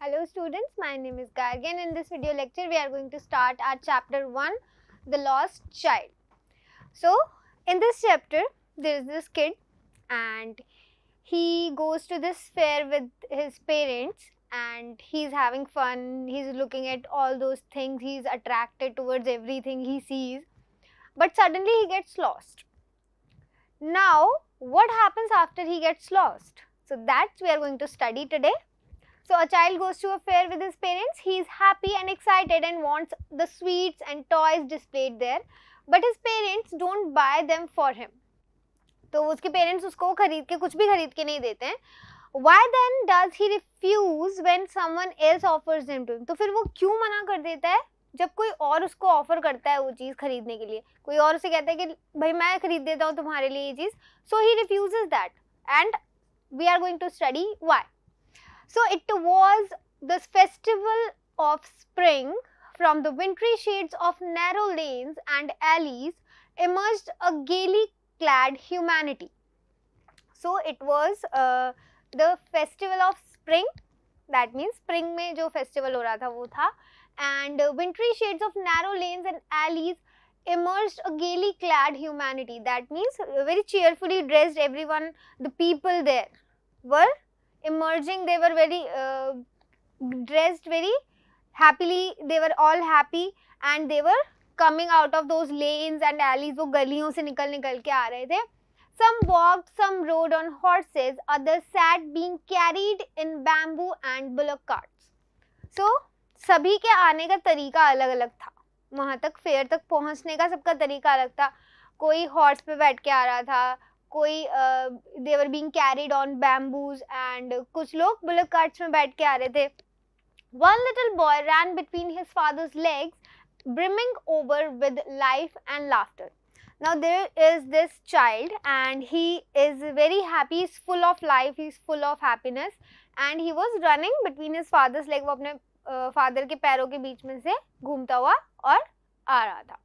Hello students, my name is Garg and in this video lecture we are going to start our chapter 1, The Lost Child. So in this chapter there is this kid and he goes to this fair with his parents and he's having fun, he's looking at all those things, he's attracted towards everything he sees but suddenly he gets lost. Now what happens after he gets lost? So that's we are going to study today. So a child goes to a fair with his parents. He is happy and excited and wants the sweets and toys displayed there. But his parents don't buy them for him. तो उसके parents उसको खरीद के कुछ भी खरीद के नहीं देते हैं why then does he refuse when someone else offers him to तो फिर वो क्यों मना कर देता है जब कोई और उसको ऑफर करता है वो चीज़ खरीदने के लिए कोई और उसे कहता है कि भाई मैं खरीद देता हूँ तुम्हारे लिए ये चीज़ so he refuse that and we are going to study why So, it was this festival of spring from the wintry shades of narrow lanes and alleys emerged a gaily clad humanity. So, it was uh, the festival of spring that means spring में jo festival ho raha tha wo tha. and uh, wintry shades of narrow lanes and alleys emerged a gaily clad humanity that means uh, very cheerfully dressed everyone the people there were emerging they were very uh, dressed very happily they were all happy and they were coming out of those lanes and alleys wo galiyon se nikal nikal ke aa rahe the some walked some rode on horses others sat being carried in bamboo and bullock carts so सभी के आने का तरीका अलग अलग था वहाँ तक फेयर तक पहुँचने का सबका तरीका अलग था कोई हॉर्स पे बैठ के आ रहा था कोई they were being carried on bamboos and कुछ लोग बुलक कार्ट्स में बैठ के आ रहे थे one little boy ran between his father's legs brimming over with life and laughter now there is this child and he is very happy full full of life he's full of happiness and he was running between his father's leg वो अपने father के पैरों के बीच में से घूमता हुआ और आ रहा था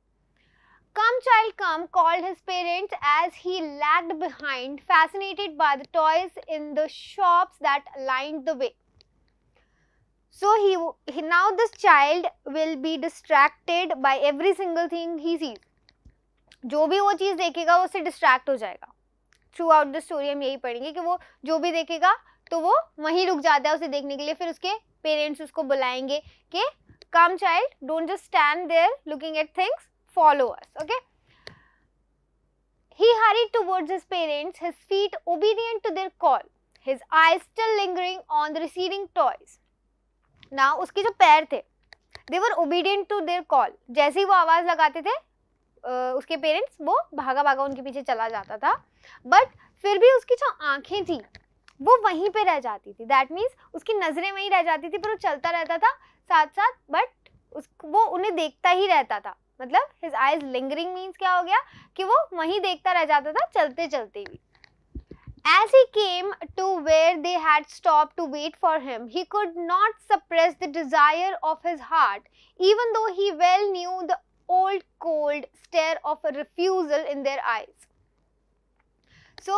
Come Child Come called his parents as he lagged behind, fascinated by the toys in the shops that lined the way. So he, he now this child will be distracted by every single thing he sees. जो भी वो चीज़ देखेगा वो उससे distract हो जाएगा through out the story हम यही पढ़ेंगे कि वो जो भी देखेगा तो वो वहीं रुक जाता है उसे देखने के लिए फिर उसके पेरेंट्स उसको बुलाएंगे कि come child don't just stand there looking at things followers. Okay. He hurried towards his parents, his feet obedient to their call, his eyes still lingering on the receding toys. Now, उसके जो पैर थे they were obedient to their call जैसे ही वो आवाज़ लगाते थे उसके पेरेंट्स वो भागा भागा उनके पीछे चला जाता था बट फिर भी उसकी जो आंखें थी वो वहीं पे रह जाती थी दैट मीन्स उसकी नज़रें वहीं रह जाती थी पर वो चलता रहता था साथ साथ बट उस वो उन्हें देखता ही रहता था मतलब his eyes lingering means क्या हो गया कि वो वहीं देखता रह जाता था चलते चलते भी As he came to where they had stopped to wait for him, he could not suppress the desire of his heart, even though he well knew the old cold stare of a refusal in their eyes. so,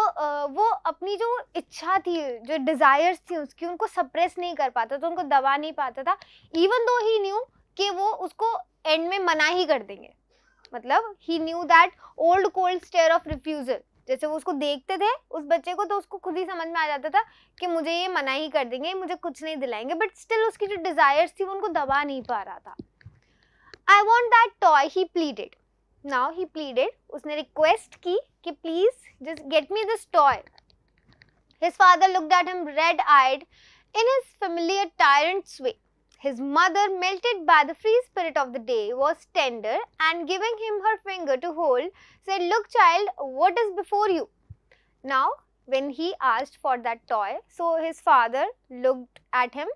वो अपनी जो इच्छा थी जो desires थी उसकी उनको suppress नहीं कर पाता तो उनको दबा नहीं पाता था even though he knew कि वो उसको एंड में मना ही कर देंगे मतलब he knew that old cold stare of refusal जैसे वो उसको देखते थे उस बच्चे को तो उसको खुद ही समझ में आ जाता था कि मुझे ये मना ही कर देंगे मुझे कुछ नहीं दिलाएंगे बट स्टिल उसकी जो डिज़ायर्स थी वो उनको दबा नहीं पा रहा था I want that toy he pleaded now he pleaded उसने रिक्वेस्ट की कि please just get me this toy his father look that him red eyed in his familiar tyrant's way His mother, melted by the free spirit of the day, was tender and giving him her finger to hold, said, Look, child, what is before you? Now, when he asked for that toy, so his father looked at him.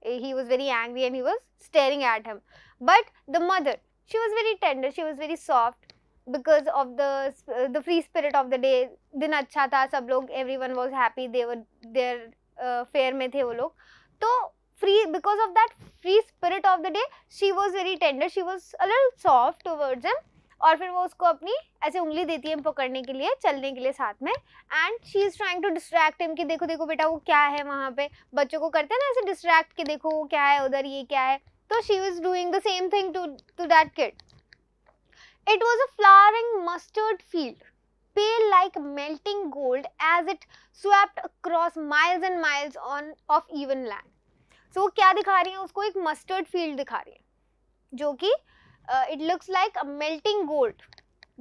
He was very angry and he was staring at him. But the mother, she was very tender, she was very soft because of the uh, the free spirit of the day. Din अच्छा tha. Sab log, everyone was happy they were there uh, fair में थे वो log. So. free because of that free spirit of the day she was very tender she was a little soft towards him और फिर वो उसको अपनी ऐसे उंगली देती है पकड़ने के लिए चलने के लिए साथ में and she is trying to distract him कि देखो देखो बेटा वो क्या है वहाँ पे बच्चों को करते हैं ना ऐसे डिस्ट्रैक्ट के देखो वो क्या है उधर ये क्या है तो she was doing the same thing to to that kid it was a flowering mustard field पे like melting gold as it swept across miles and miles on of even land so so, क्या दिखा रही है उसको एक mustard field दिखा रही है जो कि it looks like melting gold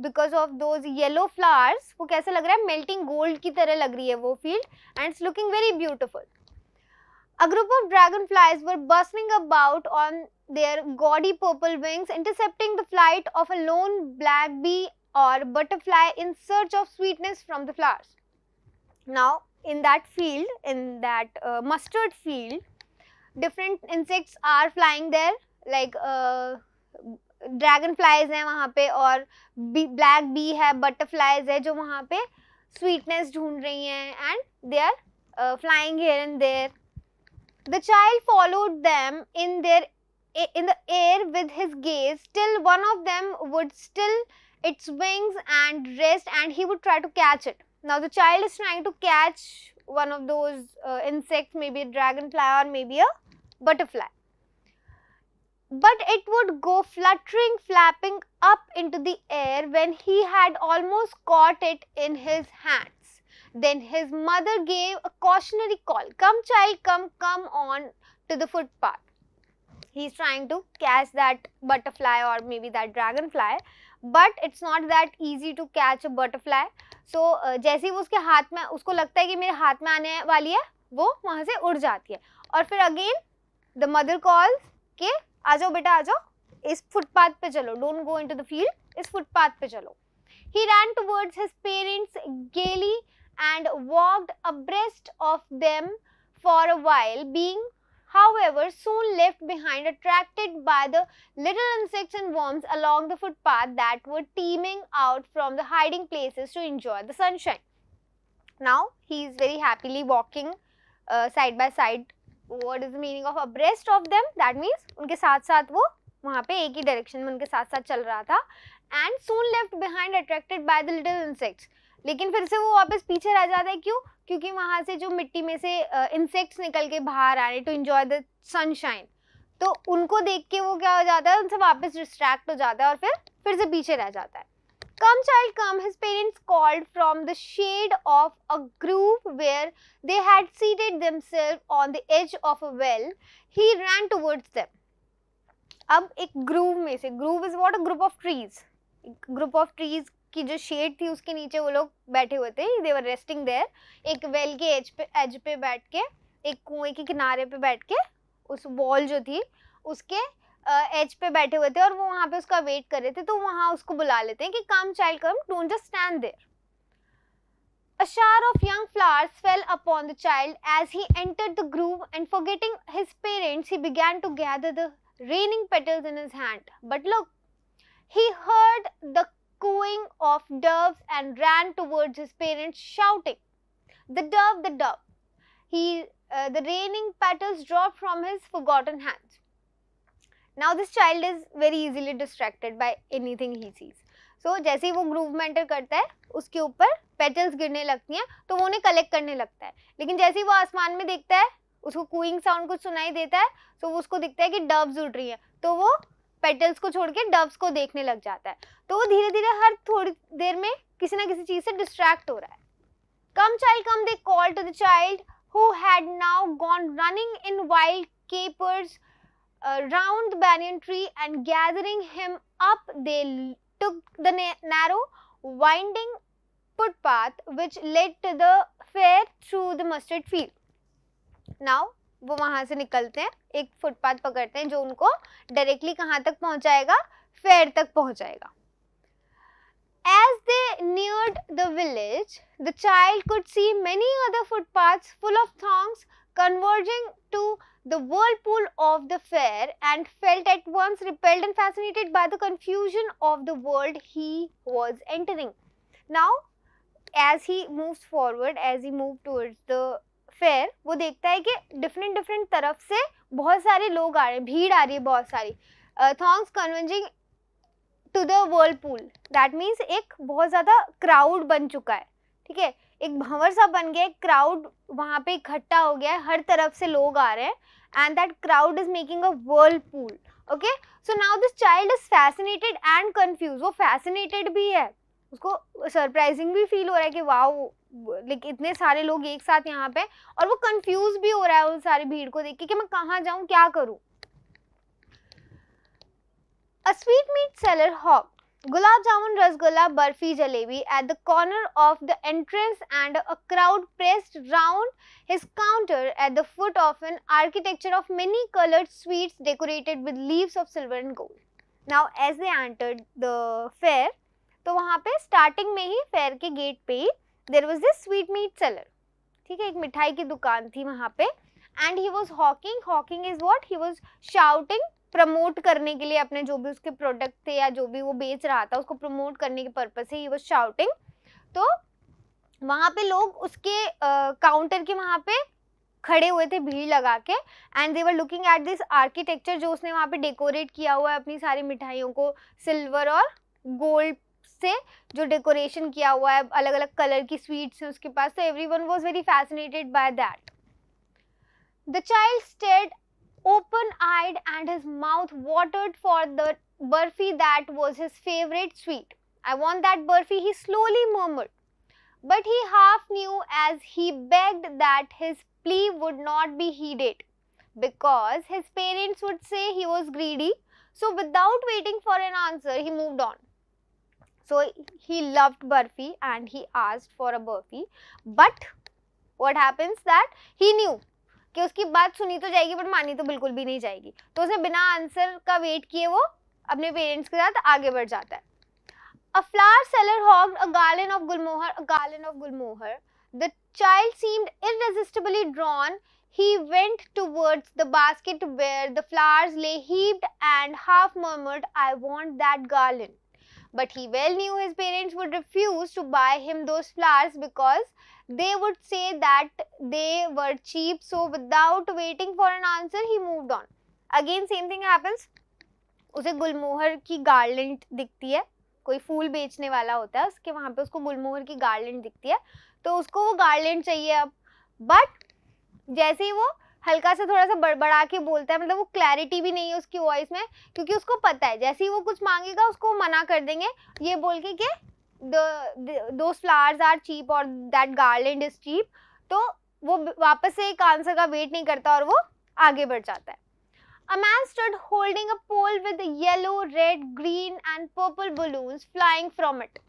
because of those yellow flowers वो कैसे लग रहा है मेल्टिंग गोल्ड की तरह लग रही है वो field and it's looking very beautiful a group of dragonflies were buzzing about on their gaudy purple wings intercepting the flight of a lone black bee or butterfly in search of sweetness from the flowers now in that field in that mustard field different insects are flying there like uh, dragonflies हैं वहाँ पे और bee black bee है butterflies है जो वहाँ पे sweetness ढूंढ रही हैं and they are flying here and there they are flying in the air with his gaze till one of them would still its wings and rest and he would try to catch it. Now the child is trying to catch one of those uh, insects maybe a dragonfly or maybe a butterfly. But it would go fluttering, flapping up into the air when he had almost caught it in his hands. Then his mother gave a cautionary call, come child, come, come on to the footpath. he is trying to catch that butterfly or maybe that dragonfly, but it's not that easy to catch a butterfly so जैसे ही वो उसके हाथ में उसको लगता है कि मेरे हाथ में आने वाली है वो वहाँ से उड़ जाती है और फिर अगेन the mother calls के आ जाओ बेटा आ जाओ इस फुटपाथ पे चलो don't go into the field इस फुटपाथ पे चलो he ran towards his parents gaily and walked abreast of them for a while being however soon left behind attracted by the little insects and worms along the footpath that were teeming out from the hiding places to enjoy the sunshine now he is very happily walking uh, side by side what is meaning of of abreast of them that means उनके साथ साथ वो वहाँ पे एक ही direction में उनके साथ साथ चल रहा था and son left behind attracted by the little insects लेकिन फिर से वो वापस पीछे रह जाता है क्यों क्योंकि वहाँ से जो मिट्टी में से इंसेक्ट्स uh, निकल के बाहर आ रहे टू इन्जॉय द सनशाइन तो उनको देख के वो क्या हो जाता है उनसे वापस डिस्ट्रैक्ट हो जाता है और फिर फिर से पीछे रह जाता है Come Child Come, his parents called from the shade of a grove where they had seated themselves on the edge of a well. He ran towards them. ab ek grove mein se grove is what a group of trees trees group of trees ki jo shade thi uske niche wo log baithe hue the they were resting there ek well ke edge pe edge pe baith ke ek कुएं ke kinare pe baith ke us wall jo thi uske edge पे बैठे हुए थे और वो वहां पे उसका वेट कर रहे थे तो वहाँ उसको बुला लेते हैं कि come child come don't just stand there a shower of young flowers fell upon the child as he enter the grove and for his parents he began to gather the raining petals in his hand but look he heard the cooing of doves and ran towards his parents shouting the dove the dove he the raining petals drop from his forgotten hands now this child is very easily distracted by anything he sees so जैसे ही वो groove में enter करता है उसके ऊपर petals गिरने लगती हैं तो वो उन्हें कलेक्ट करने लगता है लेकिन जैसे ही वो आसमान में देखता है उसको कूइंग साउंड कुछ सुनाई देता है तो वो उसको दिखता है कि डब्स उड़ रही हैं तो वो पेटल्स को छोड़ के डब्स को देखने लग जाता है तो वो धीरे धीरे हर थोड़ी देर में किसी ना किसी चीज़ से डिस्ट्रैक्ट हो रहा है come child come they call to the child who had now gone running in wild capers round the banyan tree and gathering him up, they took the na narrow, winding footpath which led to the fair through the mustard field. Now, वो वहाँ से निकलते हैं एक footpath पकड़ते हैं जो उनको डायरेक्टली कहाँ तक पहुँचाएगा फेयर तक पहुँचाएगा As they neared the village, the child could see many other footpaths full of thongs converging to the whirlpool of the fair and felt at once repelled and fascinated by the confusion of the world he was entering. Now, as he moves forward, as he moved towards the fair वो देखता है कि different different तरफ से बहुत सारे लोग आ रहे हैं भीड़ आ रही है बहुत सारी throngs converging to the whirlpool that means एक बहुत ज़्यादा क्राउड बन चुका है ठीक है एक भंवर सा बन गया क्राउड वहाँ पे इकट्ठा हो गया है हर तरफ से लोग आ रहे हैं and that crowd is making a whirlpool okay so now this child is fascinated and confuse वो फैसिनेटेड भी है उसको सरप्राइजिंग भी फील हो रहा है कि वाह लाइक इतने सारे लोग एक साथ यहाँ पे और वो कंफ्यूज भी हो रहा है उन सारी भीड़ को देख के कि मैं कहाँ जाऊँ क्या करूँ a sweetmeat seller hawk gulab jamun rasgulla barfi jalebi at the corner of the entrance and a crowd pressed round his counter at the foot of an architecture of many coloured sweets decorated with leaves of silver and gold now as they enter the fair तो वहाँ पे starting में ही fair के gate पे ही there was this sweetmeat seller ठीक है एक मिठाई की दुकान थी वहाँ पे and he was hawking hawking is what he was shouting promote करने के लिए अपने जो भी उसके प्रोडक्ट थे या जो भी वो बेच रहा था उसको प्रमोट करने के पर्पज से ही वो शाउटिंग तो वहाँ पे लोग उसके काउंटर के वहाँ पे खड़े हुए थे भीड़ लगा के and they were looking at this architecture जो उसने वहाँ पे डेकोरेट किया हुआ है अपनी सारी मिठाइयों को सिल्वर और गोल्ड से जो डेकोरेशन किया हुआ है अलग अलग कलर की स्वीट्स हैं उसके पास तो everyone was very fascinated by that the child stayed open eyed and his mouth watered for the burfi that was his favorite sweet. I want that burfi, he slowly murmured. But he half knew as he begged that his plea would not be heeded because his parents would say he was greedy. So, without waiting for an answer, he moved on. So, he loved burfi and he asked for a burfi. But what happens that he knew कि उसकी बात सुनी तो जाएगी but मानी तो बिल्कुल भी नहीं जाएगी तो उसने बिना आंसर का वेट किए वो अपने पेरेंट्स के साथ आगे बढ़ जाता है a flower seller hawk a garland of gulmohar a garland of gulmohar the child seemed irresistibly drawn he went towards the basket where the flowers lay heaped and half murmured I want that garland But he well knew his parents would refuse to buy him those flowers because they would say that they were cheap. So without waiting for an answer, he moved on. Again, same thing happens. उसे गुलमोहर की गार्लेंट दिखती है कोई फूल बेचने वाला होता है उसके वहाँ पे उसको गुलमोहर की गार्लेंट दिखती है तो उसको वो गार्लेंट चाहिए अब बट जैसे ही वो हल्का सा थोड़ा सा बड़बड़ा के बोलता है मतलब वो क्लैरिटी भी नहीं है उसकी वॉइस में क्योंकि उसको पता है जैसे ही वो कुछ मांगेगा उसको मना कर देंगे ये बोल के कि दो फ्लावर्स आर चीप और दैट गार्लैंड इज चीप तो वो वापस से एक आंसर का वेट नहीं करता और वो आगे बढ़ जाता है A man stood holding a pole with yellow, red, green and purple balloons flying from it.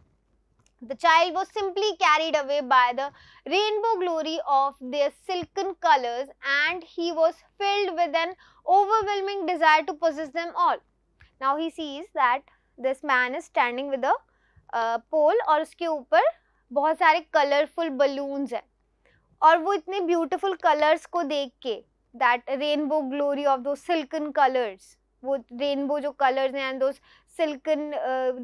The child was simply carried away by the rainbow glory of their silken colors and he was filled with an overwhelming desire to possess them all. Now he sees that this man is standing with a uh, pole और उसके ऊपर बहुत सारे colorful balloons हैं और वो इतने beautiful colors को देख के that rainbow glory of those silken colors वो rainbow जो colors हैं and those सिल्कन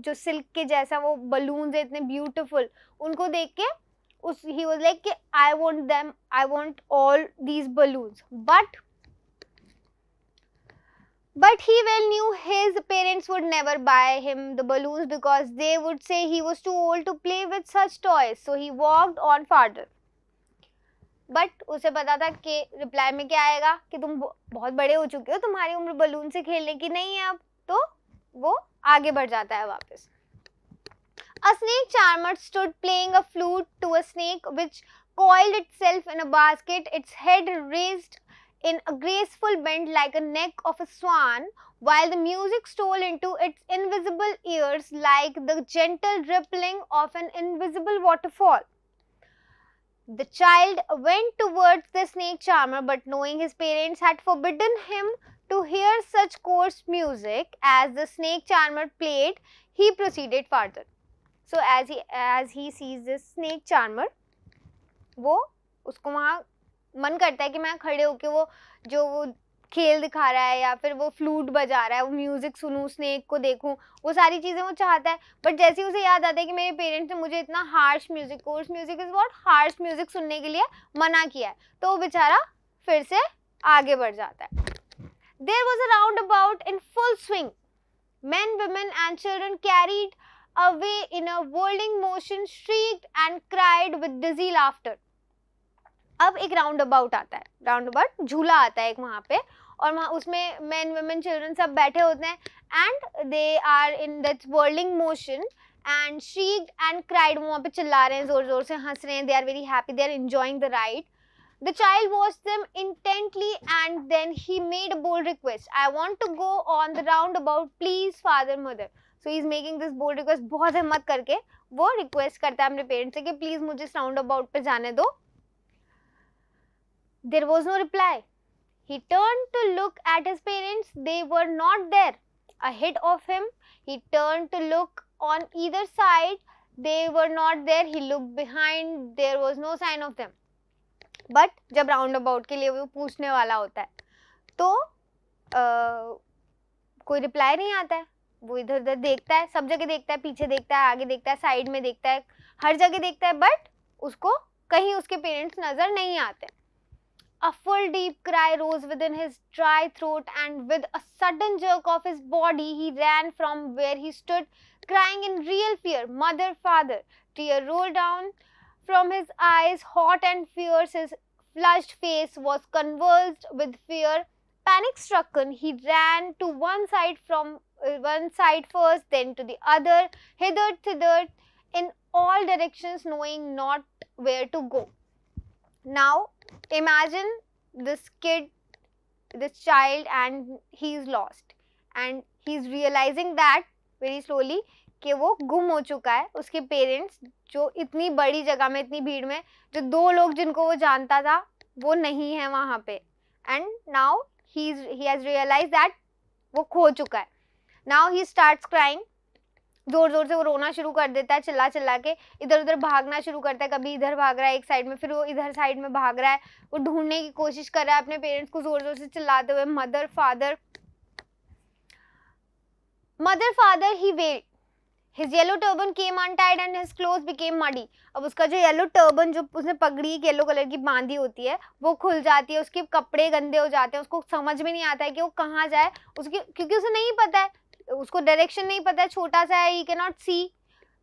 जो सिल्क के जैसा वो बलून है इतने ब्यूटिफुल उनको देख के उस he was like I want them I want all these balloon but but he well knew his parents would never buy him the balloons because they would say he was too old to play with such toys so he walked on farther but उसे पता था कि reply में क्या आएगा कि तुम बहुत बड़े हो चुके हो तुम्हारी उम्र balloon से खेलने की नहीं है अब तो वो आगे बढ़ जाता है वापस A snake charmer stood playing a flute to a snake which coiled itself in a basket, its head raised in a graceful bend like a neck of a swan, while the music stole into its invisible ears like the gentle rippling of an invisible waterfall. The child went towards the snake charmer, but knowing his parents had forbidden him To hear such coarse music as the snake charmer played, he proceeded farther. So as he as he sees this snake charmer, वो उसको वहाँ मन करता है कि मैं खड़े होके वो जो वो खेल दिखा रहा है या फिर वो फ्लूट बजा रहा है वो म्यूज़िक सुनूँ स्नेक को देखूँ वो सारी चीज़ें वो चाहता है बट जैसे ही उसे याद आता है कि मेरे पेरेंट्स ने मुझे इतना harsh music course music is what harsh music सुनने के लिए मना किया है तो वो बेचारा फिर से आगे बढ़ जाता है there was a roundabout in full swing. Men, women and children carried away in a whirling motion, shrieked and cried with dizzy laughter. अब एक राउंड अबाउट आता है राउंड अबाउट झूला आता है एक वहाँ पे और वहाँ उसमें मैन वुमेन चिल्ड्रन सब बैठे होते हैं and they are in that whirling motion and shriek and cried वो वहाँ पे चिल्ला रहे हैं ज़ोर ज़ोर से हंस रहे हैं they are very happy they are enjoying the ride The child watched them intently and then he made a bold request. I want to go on the roundabout, please father, mother. So he's making this bold request, बहुत हिम्मत करके वो request करता है अपने parents से कि please मुझे roundabout पे जाने दो. There was no reply. He turned to look at his parents. They were not there. Ahead of him, he turned to look on either side. They were not there. He looked behind. There was no sign of them. But जब roundabout के लिए वो पूछने वाला होता है तो आ, कोई रिप्लाई नहीं आता है वो इधर उधर देखता है सब जगह देखता है पीछे देखता है आगे देखता है साइड में देखता है हर जगह देखता है बट उसको कहीं उसके पेरेंट्स नज़र नहीं आते A full deep cry rose within his dry throat, and with a sudden jerk of his body, he ran from where he stood, crying in real fear, Mother, Father. Tear rolled down From his eyes, hot and fierce, his flushed face was convulsed with fear. Panic stricken, he ran to one side from uh, one side first, then to the other, hither, thither, in all directions, knowing not where to go. Now, imagine this kid, this child, and he is lost, and he is realizing that very slowly कि वो गुम हो चुका है उसके parents जो इतनी बड़ी जगह में इतनी भीड़ में जो दो लोग जिनको वो जानता था वो नहीं है वहाँ पे and now he he has realise that वो खो चुका है नाउ ही स्टार्ट क्राइंग जोर जोर से वो रोना शुरू कर देता है चिल्ला चिल्ला के इधर उधर भागना शुरू करता है कभी इधर भाग रहा है एक साइड में फिर वो इधर साइड में भाग रहा है वो ढूंढने की कोशिश कर रहा है अपने पेरेंट्स को जोर जोर से चिल्लाते हुए mother father mother father he wept his yellow turban came untied and his clothes became muddy अब उसका जो येलो टर्बन जो उसने पगड़ी येलो कलर की बांधी होती है वो खुल जाती है उसके कपड़े गंदे हो जाते हैं उसको समझ में नहीं आता है कि वो कहाँ जाए उसकी क्योंकि उसे नहीं पता है उसको डायरेक्शन नहीं पता है छोटा सा है ई के नॉट सी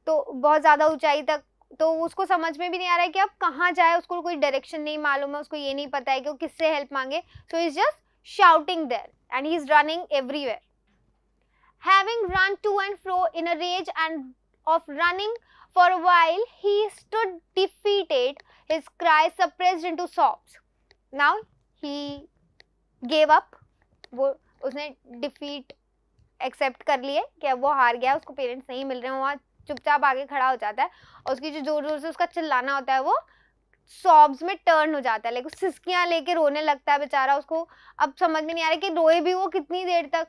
तो बहुत ज़्यादा ऊंचाई तक तो उसको समझ में भी नहीं आ रहा है कि अब कहाँ जाए उसको कोई डायरेक्शन नहीं मालूम है उसको ये नहीं पता है कि वो किससे हेल्प मांगे so is just shouting there and he is running everywhere Having run to and fro in a rage and of running for a while, he stood defeated, his cry suppressed into sobs. Now he gave up. वो उसने defeat accept कर लिए कि वो हार गया उसको parents नहीं मिल रहे हैं वहाँ चुपचाप आगे खड़ा हो जाता है और उसकी जो जोर जोर से उसका चिल्लाना होता है वो सॉब्स में टर्न हो जाता है लेकिन सिस्कियाँ लेके रोने लगता है बेचारा उसको अब समझ में नहीं आ रहा कि रोए भी वो कितनी देर तक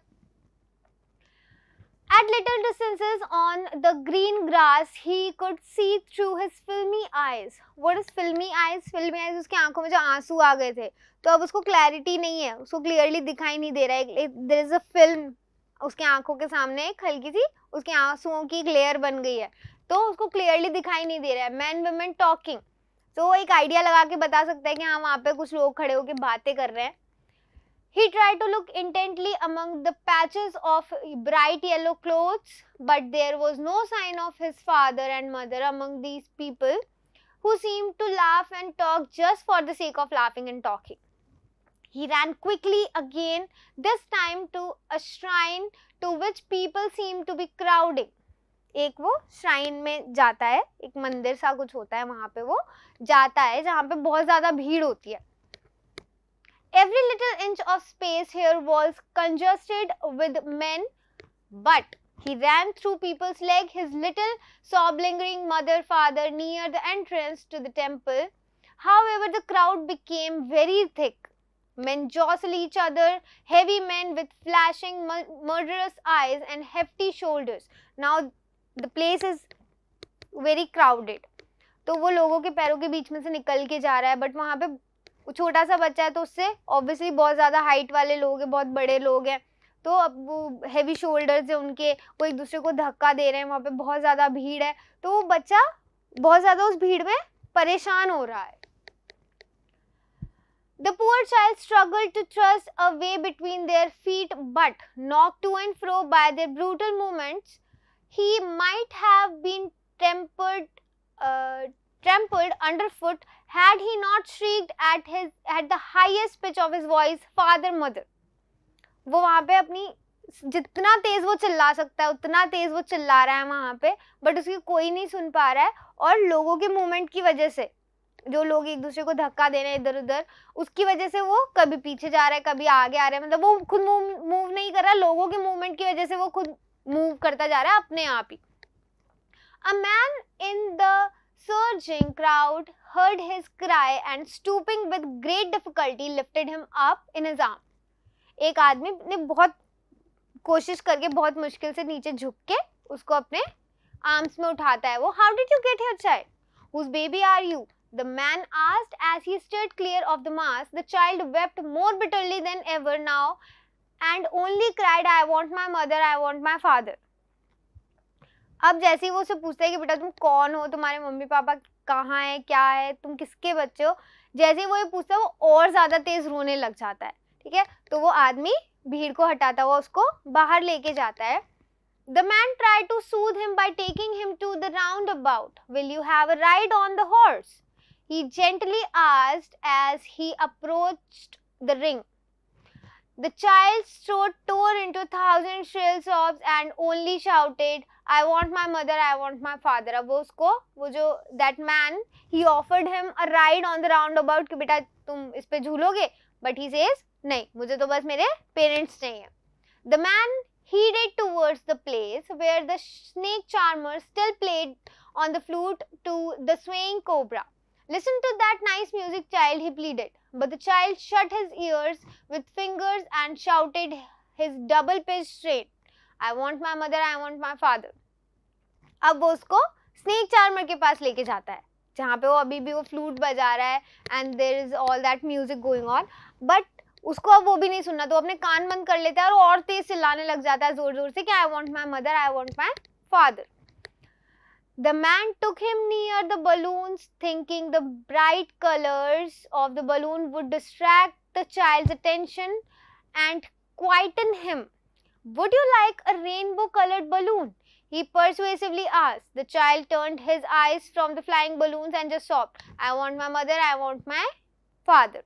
At little distances on the green grass, he could see through his filmy eyes. What is filmy eyes? Filmy eyes उसकी आंखों में जो आंसू आ गए थे तो अब उसको क्लैरिटी नहीं है उसको क्लियरली दिखाई नहीं दे रहा है देर इज़ अ फिल्म उसकी आंखों के सामने एक हल्की सी उसके आंसुओं की एक लेयर बन गई है तो उसको क्लियरली दिखाई नहीं दे रहा है मैन वुमेन टॉकिंग तो वो एक आइडिया लगा के बता सकता है कि हाँ वहाँ पे कुछ लोग खड़े होकर बातें कर रहे हैं He tried to look intently among the patches of bright yellow clothes, but there was no sign of his father and mother among these people who seemed to laugh and talk just for the sake of laughing and talking. He ran quickly again, this time to a shrine to which people seemed to be crowding. एक वो shrine में जाता है एक मंदिर सा कुछ होता है वहाँ पे वो जाता है जहाँ पे बहुत ज़्यादा भीड़ होती है Every little inch of space here was congested with men, but he ran through people's leg, his little sobbing mother father near the entrance to the temple. However, the crowd became very thick. Men jostle each other, heavy men with flashing murderous eyes and hefty shoulders. Now the place is very crowded. तो वो लोगों के पैरों के बीच में से निकल के जा रहा है बट वहाँ पे छोटा सा बच्चा है तो उससे ऑब्वियसली बहुत ज़्यादा हाइट वाले लोग हैं बहुत बड़े लोग हैं तो अब वो हैवी शोल्डर्स है उनके वो एक दूसरे को धक्का दे रहे हैं वहाँ पे बहुत ज़्यादा भीड़ है तो वो बच्चा बहुत ज़्यादा उस भीड़ में परेशान हो रहा है the poor child struggle to thrust a way between their feet but knock to and fro by their brutal movements he might have been tempered tempered underfoot had he not shriek at his at the highest pitch of his voice father mother वो वहाँ पे अपनी जितना तेज वो चिल्ला सकता है उतना तेज वो चिल्ला रहा है वहाँ पे बट उसकी कोई नहीं सुन पा रहा है और लोगों के मूवमेंट की वजह से जो लोग एक दूसरे को धक्का दे रहे हैं इधर उधर उसकी वजह से वो कभी पीछे जा रहा है कभी आगे आ रहा है मतलब वो खुद मूव मूव नहीं कर रहा लोगों के मूवमेंट की वजह से वो खुद मूव करता जा रहा है अपने आप ही a man in the surging crowd heard his cry and stooping with great difficulty lifted him up in his arm. एक आदमी ने बहुत कोशिश करके बहुत मुश्किल से नीचे झुक के उसको अपने आर्म्स में उठाता है वो how did you get here child whose baby are you The man asked as he stood clear of the mass. The child wept more bitterly than ever now and only cried, I want my mother, I want my father. अब जैसे ही वो उससे पूछता है कि बेटा तुम कौन हो तुम्हारे मम्मी पापा कहाँ है क्या है तुम किसके बच्चे हो जैसे वो ये पूछता है वो और ज़्यादा तेज़ रोने लग जाता है ठीक है तो वो आदमी भीड़ को हटाता हुआ उसको बाहर लेके जाता है the man try to soothe him by taking him to the roundabout will you have a ride on the horse he gently आज as he approach the ring The child's throat tore into a thousand shrill sobs and only shouted, I want my mother, I want my father. अब वो उसको वो that man he offered him a ride on the roundabout कि बेटा तुम इस but he says "Nahi, mujhe to bas mere parents चाहिए The man headed towards the place where the snake charmer still played on the flute to the swaying cobra. Listen to that nice music child he pleaded. But the child shut his ears with fingers and shouted his double pitch straight. I want my mother, I want my father. अब वो उसको snake charmer के पास लेके जाता है जहाँ पे वो अभी भी वो फ्लूट बजा रहा है and there is all that music going on but उसको अब वो भी नहीं सुनना तो अपने कान बंद कर लेता है और और तेज चिल्लाने लग जाता है जोर जोर से कि I want my mother I want my father The man took him near the balloons, thinking the bright colors of the balloon would distract the child's attention and quieten him. Would you like a rainbow colored balloon? He persuasively asked. The child turned his eyes from the flying balloons and just sobbed. I want my mother, I want my father.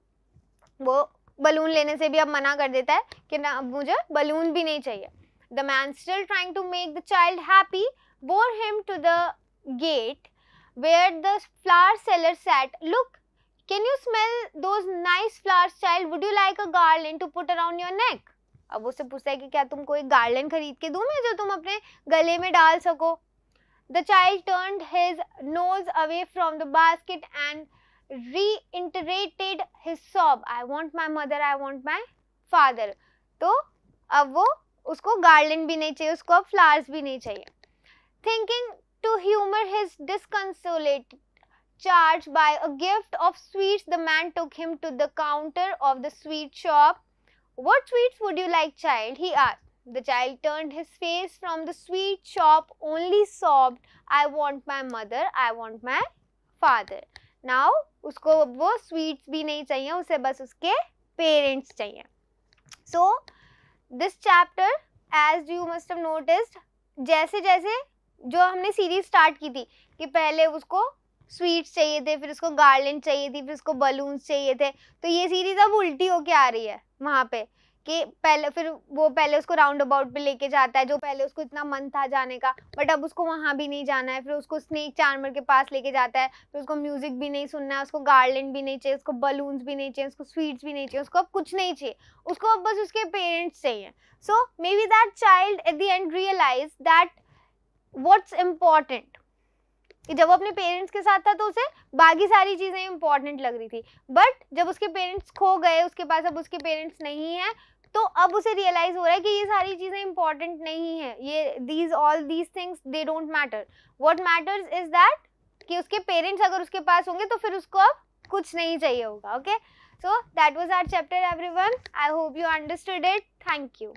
वो balloon लेने से भी अब मना कर देता है कि ना अब मुझे balloon भी नहीं चाहिए. The man still trying to make the child happy bore him to the gate where the flower seller sat. Look, can you smell those nice flowers child? Would you like a garland to put around your neck? अब उससे पूछता है कि क्या तुम कोई garland खरीद के दू मैं जो तुम अपने गले में डाल सको the child turn his nose away from the basket and reiterated his sob I want my mother I want my father तो अब वो उसको गार्लैंड भी नहीं चाहिए उसको अब फ्लावर्स भी नहीं चाहिए thinking to humor his disconsolate charge by a gift of sweets, the man took him to the counter of the sweet shop. What sweets would you like, child? he asked. The child turned his face from the sweet shop, only sobbed, I want my mother, I want my father. Now, उसको वो sweets भी नहीं चाहिए उसे बस उसके parents चाहिए So, this chapter, as you must have noticed, जैसे जैसे जो हमने सीरीज स्टार्ट की थी कि पहले उसको स्वीट्स चाहिए थे फिर उसको गार्लेंड चाहिए थी फिर उसको बलून्स चाहिए थे तो ये सीरीज अब उल्टी होके आ रही है वहाँ पे कि पहले फिर वो पहले उसको राउंड अबाउट पे लेके जाता है जो पहले उसको इतना मन था जाने का बट अब उसको वहाँ भी नहीं जाना है फिर उसको स्नेक चार्मर के पास लेके जाता है फिर उसको म्यूजिक भी नहीं सुनना है उसको गार्लेंड भी नहीं चाहिए उसको बलून्स भी नहीं चाहिए उसको स्वीट्स भी नहीं चाहिए उसको अब कुछ नहीं चाहिए उसको अब बस उसके पेरेंट्स चाहिए so maybe that child at the end realise that what's important जब वो अपने पेरेंट्स के साथ था तो उसे बाकी सारी चीज़ें इम्पॉर्टेंट लग रही थी बट जब उसके पेरेंट्स खो गए उसके पास अब उसके पेरेंट्स नहीं हैं तो अब उसे रियलाइज़ हो रहा है कि ये सारी चीज़ें इम्पॉर्टेंट नहीं है ये these all these things they don't matter what matters is that कि उसके पेरेंट्स अगर उसके पास होंगे तो फिर उसको अब कुछ नहीं चाहिए होगा okay so that was our chapter everyone I hope you understood it thank you